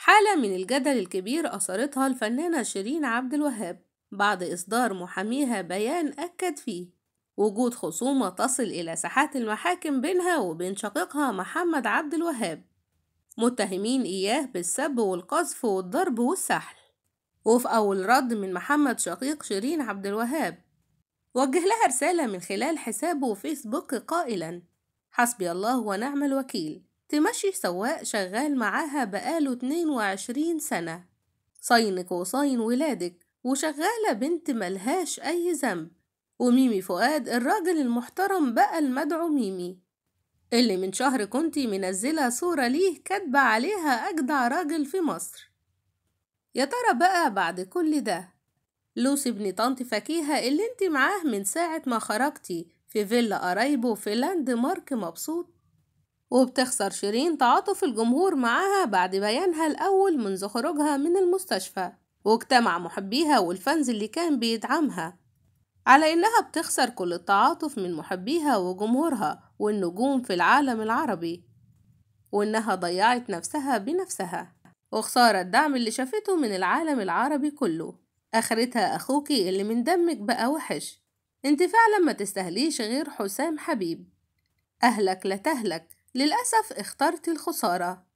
حالة من الجدل الكبير أثرتها الفنانة شيرين عبد الوهاب بعد إصدار محاميها بيان أكد فيه وجود خصومة تصل إلى ساحات المحاكم بينها وبين شقيقها محمد عبد الوهاب متهمين إياه بالسب والقذف والضرب والسحل وفي أول رد من محمد شقيق شيرين عبد الوهاب وجه لها رسالة من خلال حسابه فيسبوك قائلا حسبي الله ونعم الوكيل تمشي سواق شغال معاها بقاله 22 سنة صينك وصين ولادك وشغالة بنت ملهاش أي ذنب وميمي فؤاد الراجل المحترم بقى المدعو ميمي اللي من شهر كنتي منزلة صورة ليه كاتبة عليها أجدع راجل في مصر يا ترى بقى بعد كل ده لوسي ابن طنط فكيهة اللي انت معاه من ساعة ما خرجتي في فيلا قرايبه في لاند مارك مبسوط وبتخسر شيرين تعاطف الجمهور معاها بعد بيانها الأول منذ خروجها من المستشفى واجتمع محبيها والفانز اللي كان بيدعمها على إنها بتخسر كل التعاطف من محبيها وجمهورها والنجوم في العالم العربي وإنها ضيعت نفسها بنفسها وخسارة الدعم اللي شافته من العالم العربي كله آخرتها أخوكي اللي من دمك بقى وحش انت فعلا ما تستهليش غير حسام حبيب أهلك لا تهلك للأسف اخترت الخسارة